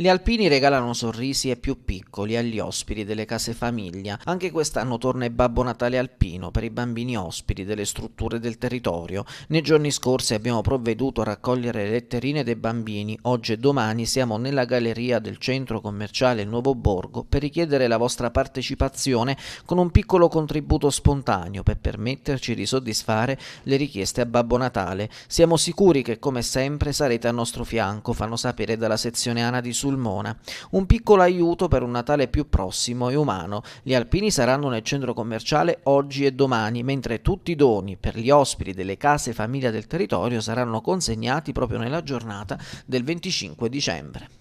Gli alpini regalano sorrisi e più piccoli agli ospiti delle case famiglia. Anche quest'anno torna il Babbo Natale alpino per i bambini ospiti delle strutture del territorio. Nei giorni scorsi abbiamo provveduto a raccogliere le letterine dei bambini. Oggi e domani siamo nella galleria del centro commerciale Nuovo Borgo per richiedere la vostra partecipazione con un piccolo contributo spontaneo per permetterci di soddisfare le richieste a Babbo Natale. Siamo sicuri che come sempre sarete al nostro fianco, fanno sapere dalla sezione ANA di Sud Sulmona. Un piccolo aiuto per un Natale più prossimo e umano. Gli alpini saranno nel centro commerciale oggi e domani, mentre tutti i doni per gli ospiti delle case e famiglie del territorio saranno consegnati proprio nella giornata del 25 dicembre.